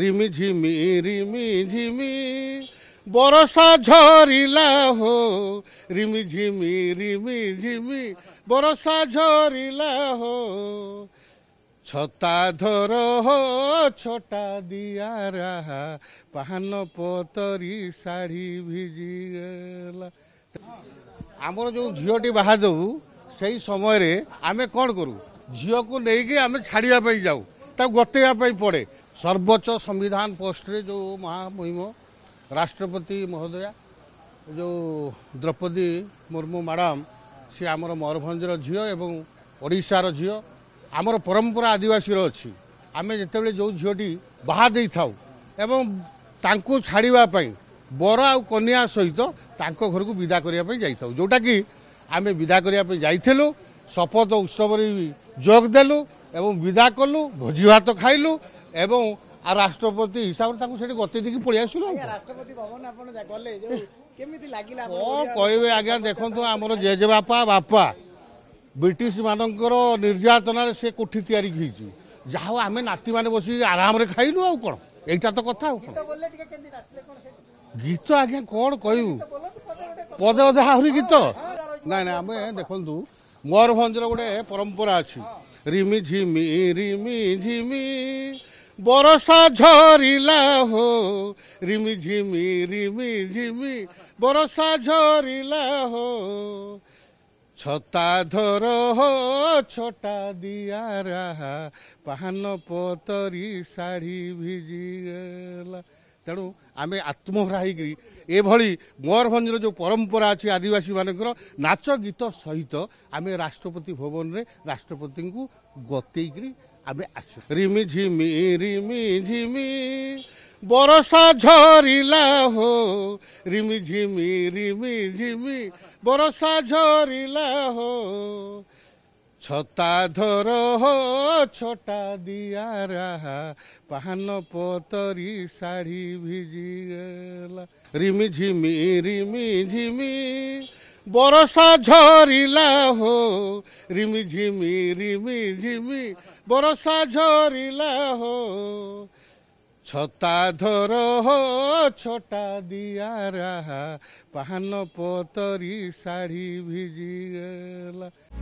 রিমিঝিমি রিমিঝিমি বরসা ঝরিলা হো রিমিঝিমি রিমিঝিমি বরসা ঝরিলা হো ছতা ধর হো ছটা দিয়া রাহা পাহান পতরি শাড়ি ভিজি গেলা আমার যে ঝিওটি বাহা দেউ সেই সময় আমি কণ করু ঝিওকে নেই আমি ছাড়া যাও তা গতাইয়া পড়ে ସର୍ବୋଚ୍ଚ ସମ୍ବିଧାନ ପୋଷ୍ଟରେ ଯେଉଁ ମହାମହିମ ରାଷ୍ଟ୍ରପତି ମହୋଦୟା ଯେଉଁ ଦ୍ରୌପଦୀ ମୁର୍ମୁ ମ୍ୟାଡ଼ାମ ସିଏ ଆମର ମୟୂରଭଞ୍ଜର ଝିଅ ଏବଂ ଓଡ଼ିଶାର ଝିଅ ଆମର ପରମ୍ପରା ଆଦିବାସୀର ଅଛି ଆମେ ଯେତେବେଳେ ଯେଉଁ ଝିଅଟି ବାହା ଦେଇଥାଉ ଏବଂ ତାଙ୍କୁ ଛାଡ଼ିବା ପାଇଁ ବର ଆଉ କନିଆ ସହିତ ତାଙ୍କ ଘରକୁ ବିଦା କରିବା ପାଇଁ ଯାଇଥାଉ ଯେଉଁଟାକି ଆମେ ବିଦା କରିବା ପାଇଁ ଯାଇଥିଲୁ ଶପଥ ଉତ୍ସବରେ ବି ଯୋଗ ଦେଲୁ ଏବଂ ବିଦା କଲୁ ଭୋଜି ଭାତ ଖାଇଲୁ ଏବଂ ଆଉ ରାଷ୍ଟ୍ରପତି ହିସାବରେ ତାଙ୍କୁ ସେଠି ଗତି ଦେଇକି ପଳେଇ ଆସିଲୁ ରାଷ୍ଟ୍ରପତି ଭବନ ଆପଣ ଗଲେ କେମିତି ଲାଗିଲା କ'ଣ କହିବେ ଆଜ୍ଞା ଦେଖନ୍ତୁ ଆମର ଜେଜେବାପା ବାପା ବ୍ରିଟିଶ ମାନଙ୍କର ନିର୍ଯାତନାରେ ସେ କୋଠି ତିଆରି ହେଇଛି ଯାହା ହଉ ଆମେ ନାତିମାନେ ବସିକି ଆରାମରେ ଖାଇଲୁ ଆଉ କ'ଣ ଏଇଟା ତ କଥା ଆଉ କ'ଣ ଗୀତ ଆଜ୍ଞା କ'ଣ କହିବୁ ପଦେ ଅଧେ ଆହୁରି ଗୀତ ନାଇଁ ନାଇଁ ଆମେ ଦେଖନ୍ତୁ ମୟୂରଭଞ୍ଜର ଗୋଟେ ପରମ୍ପରା ଅଛି ରିମି ଝିମି ରିମି ଝିମି ବରଷା ଝରିଲା ହୋ ରିମି ଝିମି ରିମି ଝିମି ବରଷା ଝରିଲା ହୋ ଛତା ଧର ହୋ ଛଟା ଦିଆରା ପାହାନ ପତରି ଶାଢ଼ୀ ଭିଜିଗଲା ତେଣୁ ଆମେ ଆତ୍ମହରା ହେଇକରି ଏଭଳି ମୟୂରଭଞ୍ଜର ଯେଉଁ ପରମ୍ପରା ଅଛି ଆଦିବାସୀମାନଙ୍କର ନାଚ ଗୀତ ସହିତ ଆମେ ରାଷ୍ଟ୍ରପତି ଭବନରେ ରାଷ୍ଟ୍ରପତିଙ୍କୁ ଗତେଇକରି ଆମେ ଆସୁ ରିମି ଝିମି ରିମି ଝିମି বরসা ঝরিলা হো রিমি ঝিমি রিমি ঝিমি বরসা ঝরিলা হো ଛତା ଧର ଛଟା ଦିଆ ରାହା ପାହାନ ପତରି ଶାଢ଼ୀ ଭିଜିଗଲା ରିମି ଝିମି ରିମି ଝିମି ବରଷା ଝରିଲା ହୋ ରିମି ଝିମି ରିମି ଝିମି ବରଷା ଝରିଲା ହୋ ଛତା ଧର ଛଟା ଦିଆ ରାହା ପାହାନ ପତରି ଶାଢ଼ୀ ଭିଜିଗଲା